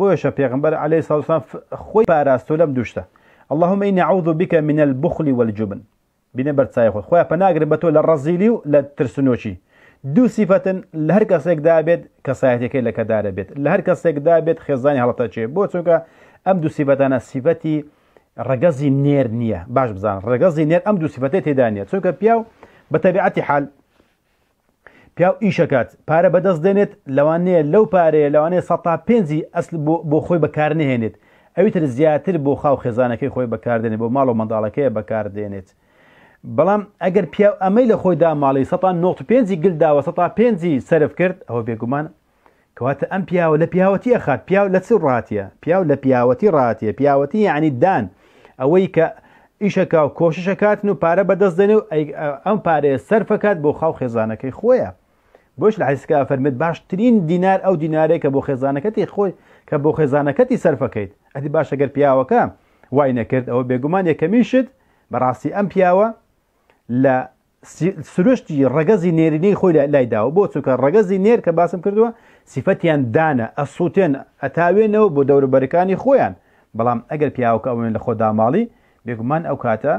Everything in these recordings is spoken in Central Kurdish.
بويش پیغمبر عليه الصلاة والسلام خوي خو پاراستولم دوشتا اللهم إني أعوذ بك من البخل والجبن بنە بەرچای خو پناگر بتو للرزيلي تۆ لە ڕەزیلی و لە ترسنۆچی دوو سیفەتن لە هەر کەسێکدا بێت کەسایەتەکەی لە کەدارە بێت لە هەر کەسێکدا بێت خێزانانی هەڵەتە چێ بۆ صفتي ئەم دوو باش بزان ڕگەزی نير ام دو سیفەتی تێدا نیە چونکە پیا حال پیاو ئیشەکات پارە بەدەست دێنێت لەوانەیە لەو پارەیە لەوانەیە سە تا پێنجی ئەسل بۆ خۆی بەکار نهێنێت ئەویتر زیاتر بۆ خاو خێزانەکەی خۆی بەکاردێنێت بۆ ماڵ و منداڵەکەی بەکاردێنێت بەڵام ئەگەر پیاو ئەمەی لە خۆیدا ماڵی سە پێنجی گلداوە سە پێنجی سرف کرد ئەوە بێگومان کەواتە ئەم پیاوە لە پیاوەتی ئەخات پیاو لە چ ڕاتە پیاو لە پیاوەتی ڕاتە پیاوەتی یعنی دان ئەوەی کە ئیشەکە و کۆششەکاتن و پارە بەدەست دێن و ئەم پارەیە سەرفەکات بۆ خاو خێزانەکەی خۆیە بۆش لە حیسکا فەرمێت باشترین دینار ئەو دینارێک کە بۆ خێزانەکەتی خۆی کە بۆ خێزانەکەتی سەرفەکەیت ئەدی باشەگەر پیاوەکە وای نەکرد ئەوە بێگومان یەکەمیشت بەڕاستی ئەم پیاوە لە سروشتی ڕگەزی نێرینەی خۆی لایداوە بۆ چووکە ڕگەزی نێر کە باسم کردووە سیفەتیان دانە ئەسووتێن ئەتاوێنەوە بۆ دەوربەرەکانی خۆیان بەڵام ئەگەر پیاوکە ئەوێن لە خۆداماڵی بێگومان ئەو کاتە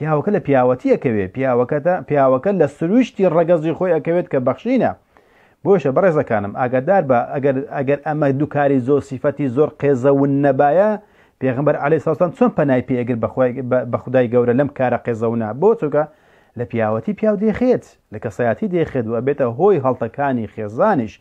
پیاوەکە لە پیاوەتیەکەوێ پیاوەکەتە پیاوەکە لە سروشتی ڕگەزی خۆی ئەکەوێت کە بەخشینە بۆشە بەڕێزەکانم ئاگادار بە ئەگەر ئەمە دووکاری زۆر سیفەتی زۆر قێزەون نەبایە پێغمبەر علی ساستان چۆن پەنای پێگر بە خدای گەورە لەم کارە قێزەونا بۆ چووکە لە پیاوەتی پیاو دێخێت لە کەسایەتی دێخێت و ئەبێتە هۆی هەڵتەکانی خێزانیش